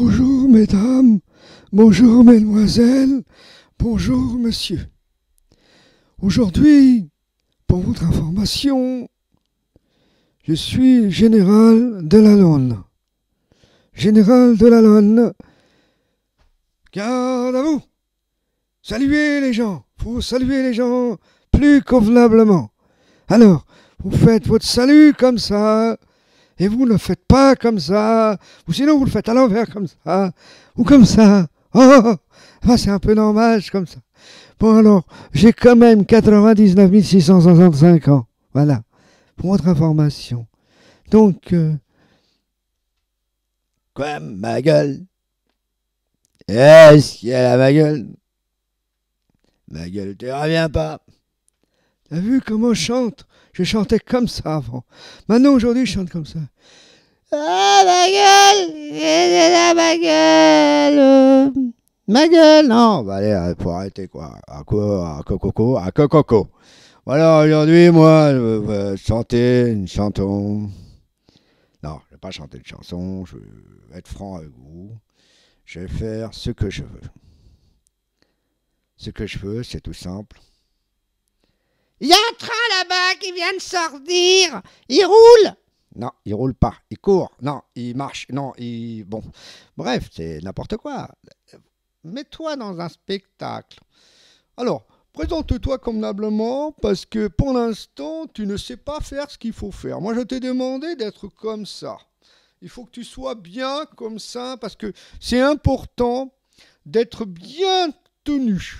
Bonjour mesdames, bonjour mesdemoiselles, bonjour monsieur. Aujourd'hui, pour votre information, je suis général de la Lonne. Général de la Lonne, garde à vous. Saluez les gens, vous saluer les gens plus convenablement. Alors, vous faites votre salut comme ça, et vous ne le faites pas comme ça, ou sinon vous le faites à l'envers comme ça, ou comme ça. Oh, oh. Ah, c'est un peu dommage comme ça. Bon alors, j'ai quand même 99 665 ans. Voilà, pour votre information. Donc, euh... quoi, ma gueule Est-ce eh, y a ma gueule Ma gueule, tu reviens pas T'as vu comment je chante Je chantais comme ça avant. Maintenant, aujourd'hui, je chante comme ça. Ah, ma gueule Ma gueule Ma gueule Non, bah allez, euh, faut arrêter, quoi. À quoi À coco À coco Voilà, aujourd'hui, moi, je vais chanter une chanson. Non, je vais pas chanter une chanson, je vais être franc avec vous. Je vais faire ce que je veux. Ce que je veux, c'est tout simple. Il y a un train là-bas qui vient de sortir. Il roule. Non, il roule pas. Il court. Non, il marche. Non, il. Bon. Bref, c'est n'importe quoi. Mets-toi dans un spectacle. Alors, présente-toi convenablement parce que pour l'instant, tu ne sais pas faire ce qu'il faut faire. Moi, je t'ai demandé d'être comme ça. Il faut que tu sois bien comme ça parce que c'est important d'être bien tenu.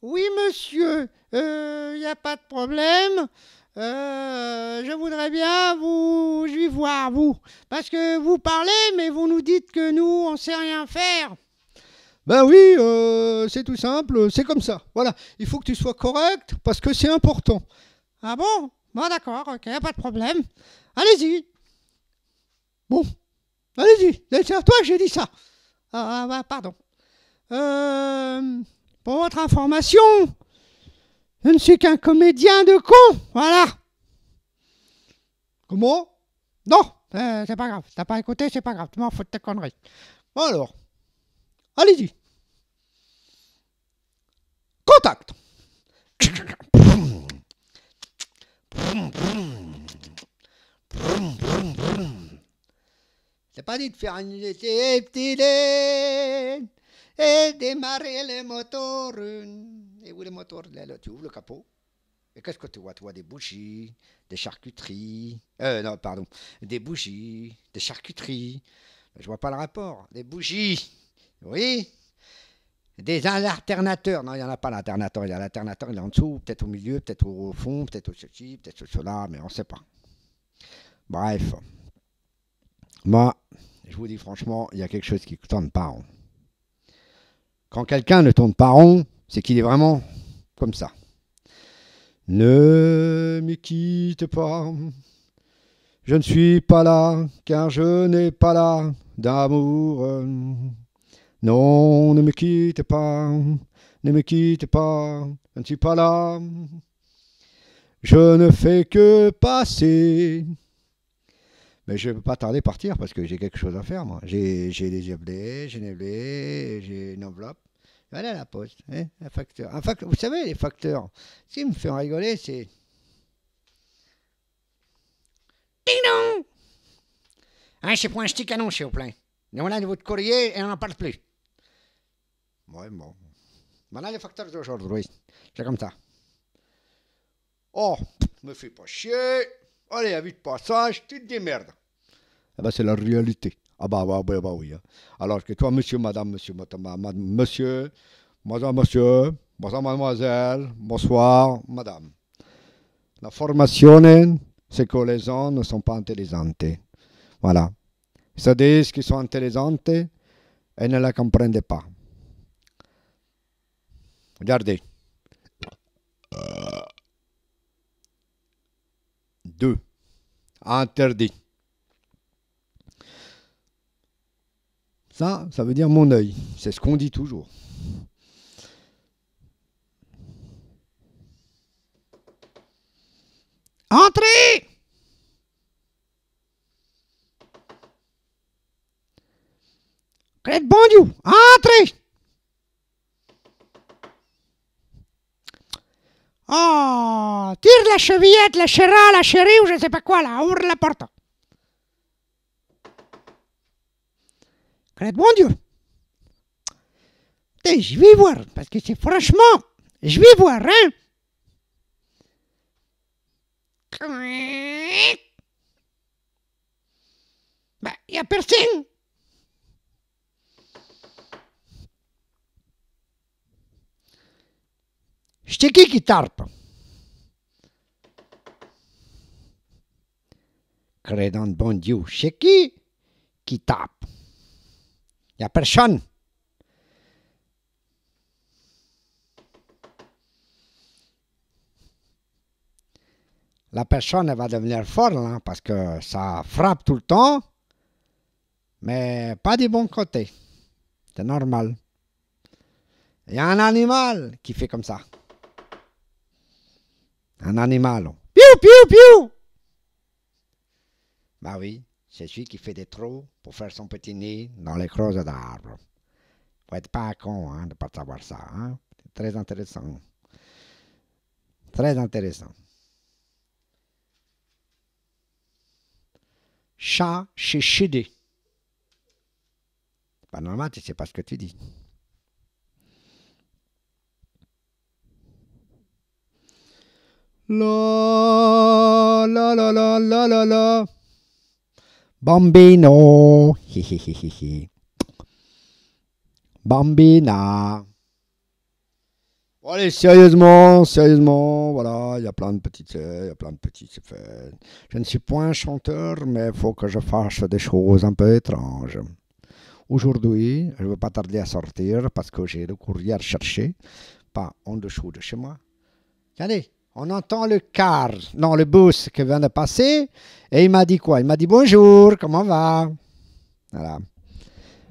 Oui, monsieur, il euh, n'y a pas de problème. Euh, je voudrais bien vous, voir vous, parce que vous parlez, mais vous nous dites que nous, on sait rien faire. Ben oui, euh, c'est tout simple, c'est comme ça. Voilà, il faut que tu sois correct parce que c'est important. Ah bon Bon, d'accord, ok, pas de problème. Allez-y. Bon, allez-y, c'est à toi que j'ai dit ça. Ah, ah bah, pardon. Euh. Pour votre information, je ne suis qu'un comédien de con, voilà. Comment Non, c'est pas grave. T'as pas écouté, c'est pas grave. Tu m'en fous de ta Bon alors, allez-y. Contact. C'est pas dit de faire une et démarrer le moteur. Et où le moteur Tu ouvres le capot. Et qu'est-ce que tu vois Tu vois des bougies, des charcuteries. Euh, non, pardon. Des bougies, des charcuteries. Je vois pas le rapport. Des bougies. Oui, des alternateurs. Non, il n'y en a pas l'alternateur. Il y a l'alternateur, il est en dessous, peut-être au milieu, peut-être au fond, peut-être au ceci, peut-être au cela, mais on ne sait pas. Bref. Moi, je vous dis franchement, il y a quelque chose qui ne tourne pas. Quand quelqu'un ne tourne pas rond, c'est qu'il est vraiment comme ça. Ne me quitte pas, je ne suis pas là, car je n'ai pas là d'amour. Non, ne me quitte pas, ne me quitte pas, je ne suis pas là. Je ne fais que passer. Mais je ne vais pas tarder à partir parce que j'ai quelque chose à faire, moi. J'ai des blés, j'ai des j'ai une enveloppe. Voilà la poste. Hein, un facteur. Vous savez, les facteurs, ce qui me fait rigoler, c'est. Ding c'est hein, pour un stick canon, au plein. on a votre courrier et on n'en parle plus. Ouais, bon. Voilà les facteurs d'aujourd'hui. C'est comme ça. Oh, me fais pas chier. Allez, à vite passage, tu te démerdes. Eh ben, c'est la réalité. Ah bah, bah, bah, bah oui. Hein. Alors que toi, monsieur, madame, monsieur, madame, monsieur, madame, monsieur, bonsoir mademoiselle, bonsoir madame. La formation, c'est que les gens ne sont pas intelligents. Voilà. C'est-à-dire qu'ils sont intelligents et ne la comprennent pas. Regardez. Euh, deux. Interdit. Ça, ça veut dire mon œil. C'est ce qu'on dit toujours. Entrez Crête bon Dieu Entrez Oh Tire la chevillette, la chéra, la chérie ou je ne sais pas quoi là, ouvre la porte de bon Dieu. Je vais voir, parce que c'est franchement, je vais voir, hein. Bah, il n'y a personne. qui tarpe tape. de bon Dieu, chez qui qui tape il n'y a personne. La personne va devenir folle hein, parce que ça frappe tout le temps, mais pas du bon côté. C'est normal. Il y a un animal qui fait comme ça. Un animal. Piou, piou, piou. Bah oui. C'est celui qui fait des trous pour faire son petit nez dans les creuses d'arbres. Faut être pas con hein, de ne pas savoir ça. Hein. très intéressant. Très intéressant. Chat chez Chidi. Pas normal, tu sais pas ce que tu dis. La la la la la la la. Bambino. Bambina. allez, sérieusement, sérieusement, voilà, il y a plein de petites, euh, il y a plein de petites Je ne suis point chanteur, mais il faut que je fasse des choses un peu étranges. Aujourd'hui, je ne vais pas tarder à sortir parce que j'ai le courrier à chercher, pas en dessous de chez moi. Allez on entend le car, non, le bus qui vient de passer. Et il m'a dit quoi Il m'a dit bonjour, comment va Voilà.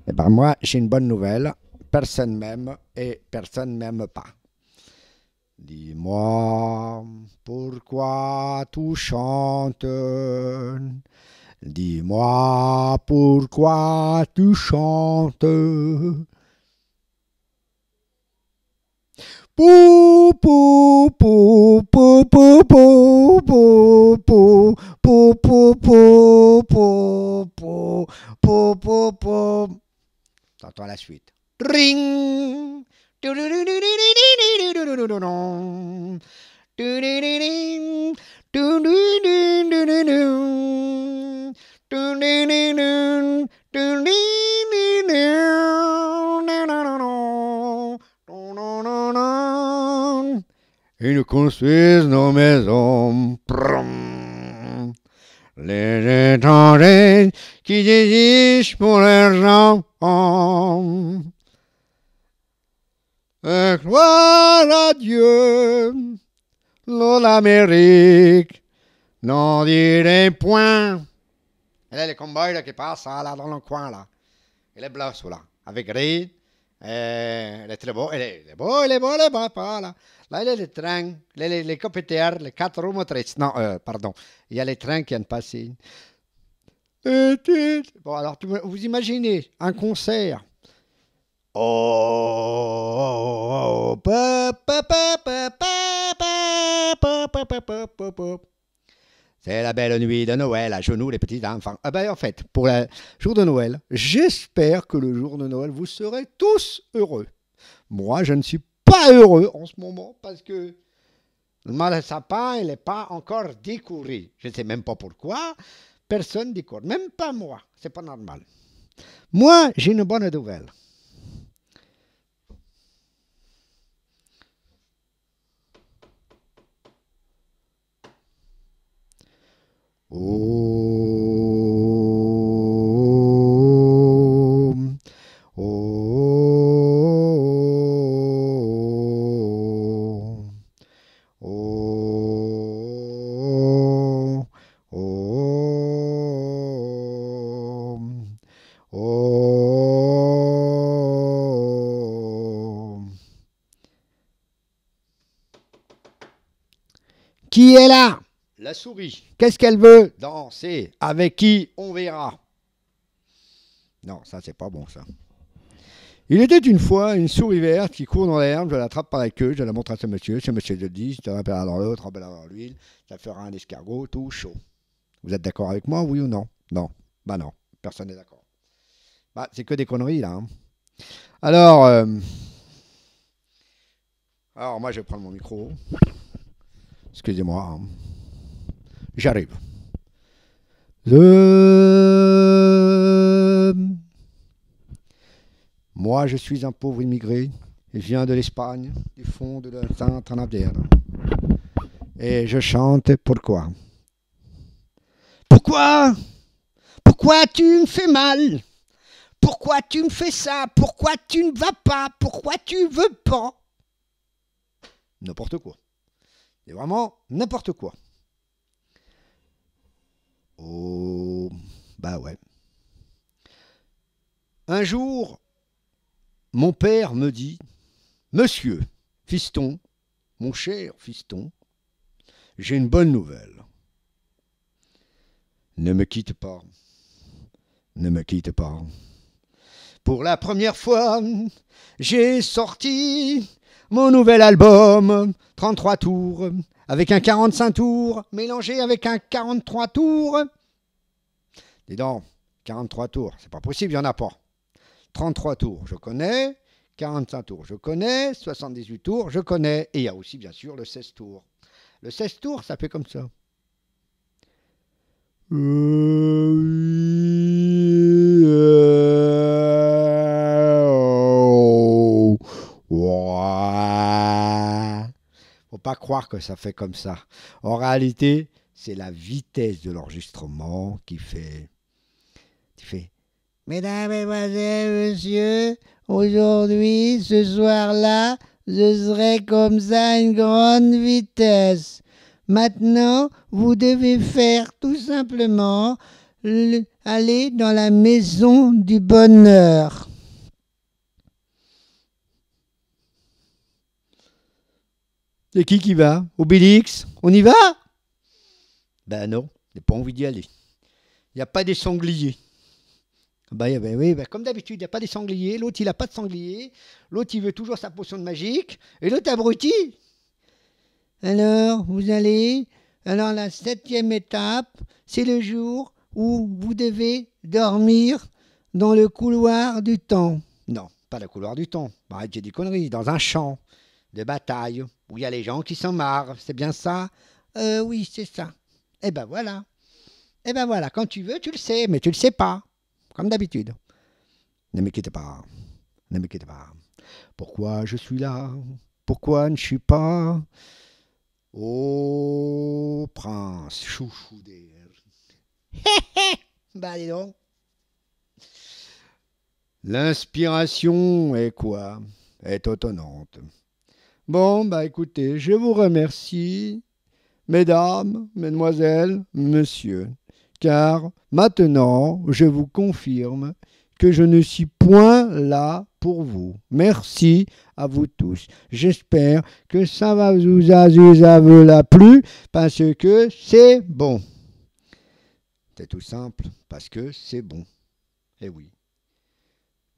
Et eh bien moi, j'ai une bonne nouvelle. Personne m'aime et personne m'aime pas. Dis-moi pourquoi tu chantes. Dis-moi pourquoi tu chantes. Boo, boo, boo, boo, boo, boo, boo, boo, boo, boo, boo, boo, boo, boo, boo, boo. T'entends la suite. Ring. Ils nous construisent nos maisons. Les étrangers qui dénichent pour l'argent. Gloire à Dieu, l'Amérique n'en dirait point. Et là, les combats qui passent dans le coin, là. Et les sous là, avec gris très le est est beau, le, est beau, voilà. Là, il y a les trains, les, les, les quatre roues motrices. Non, pardon. Il y a les trains qui viennent passer. Bon, alors, vous imaginez un concert. Oh, c'est la belle nuit de Noël, à genoux les petits enfants. Ah ben en fait, pour le jour de Noël, j'espère que le jour de Noël, vous serez tous heureux. Moi, je ne suis pas heureux en ce moment parce que le mal sapin, il n'est pas encore découvert. Je ne sais même pas pourquoi. Personne ne découvre, même pas moi. C'est pas normal. Moi, j'ai une bonne nouvelle. Om. Om. Om. Om. Om. Qui est là la souris. Qu'est-ce qu'elle veut Danser. Avec qui On verra. Non, ça c'est pas bon ça. Il était une fois une souris verte qui court dans l'herbe, je l'attrape par la queue, je la montre à ce monsieur, ce monsieur le dit, je te dans l'autre, en à l'huile, ça fera un escargot tout chaud. Vous êtes d'accord avec moi, oui ou non Non. Bah non, personne n'est d'accord. Bah, c'est que des conneries là. Hein. Alors, euh, alors moi je vais prendre mon micro. Excusez-moi. Hein. J'arrive. Le... Moi, je suis un pauvre immigré. Je viens de l'Espagne, du fond de la Tanabdère. Et je chante pourquoi. Pourquoi Pourquoi tu me fais mal Pourquoi tu me fais ça Pourquoi tu ne vas pas Pourquoi tu veux pas N'importe quoi. C'est vraiment n'importe quoi. Oh, bah ouais. Un jour, mon père me dit, Monsieur, fiston, mon cher fiston, j'ai une bonne nouvelle. Ne me quitte pas, ne me quitte pas. Pour la première fois, j'ai sorti mon nouvel album, 33 tours, avec un 45 tours, mélangé avec un 43 tours. Dis donc, 43 tours, c'est pas possible, il n'y en a pas. 33 tours, je connais. 45 tours, je connais. 78 tours, je connais. Et il y a aussi, bien sûr, le 16 tours. Le 16 tours, ça fait comme ça. Euh, croire que ça fait comme ça. En réalité, c'est la vitesse de l'enregistrement qui fait. Qui fait. Mesdames, Mesdemoiselles, Messieurs, aujourd'hui, ce soir-là, je serai comme ça à une grande vitesse. Maintenant, vous devez faire tout simplement aller dans la maison du bonheur. C'est qui qui va Obélix On y va Ben non, j'ai pas envie d'y aller. Il n'y a pas des sangliers. Ah ben, ben, oui, ben comme d'habitude, il n'y a pas des sangliers. L'autre, il n'a pas de sanglier. L'autre, il veut toujours sa potion de magique. Et l'autre, abruti Alors, vous allez. Alors, la septième étape, c'est le jour où vous devez dormir dans le couloir du temps. Non, pas le couloir du temps. Arrête, j'ai des conneries. Dans un champ de bataille où il y a les gens qui s'en marrent, c'est bien ça euh, Oui, c'est ça. Eh ben voilà. Eh ben voilà, quand tu veux, tu le sais, mais tu le sais pas, comme d'habitude. Ne m'inquiète pas, ne me pas. Pourquoi je suis là Pourquoi ne je suis pas Oh, prince, chouchou des... bah dis donc. L'inspiration est quoi Est étonnante. Bon, bah écoutez, je vous remercie, mesdames, mesdemoiselles, messieurs, car maintenant je vous confirme que je ne suis point là pour vous. Merci à vous tous. J'espère que ça va vous a, vous plu parce que c'est bon. C'est tout simple parce que c'est bon. Eh oui.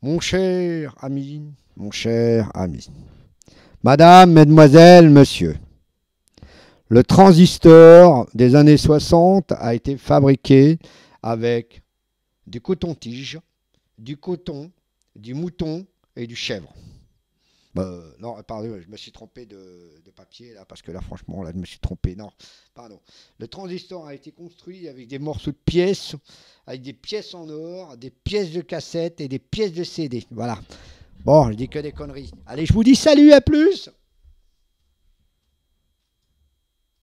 Mon cher ami, mon cher ami. Madame, mesdemoiselles, monsieur, le transistor des années 60 a été fabriqué avec du coton-tige, du coton, du mouton et du chèvre. Bah, euh, non, pardon, je me suis trompé de, papier là, parce que là, franchement, là, je me suis trompé. Non, pardon. Le transistor a été construit avec des morceaux de pièces, avec des pièces en or, des pièces de cassette et des pièces de CD. Voilà. Bon, je dis que des conneries. Allez, je vous dis salut, à plus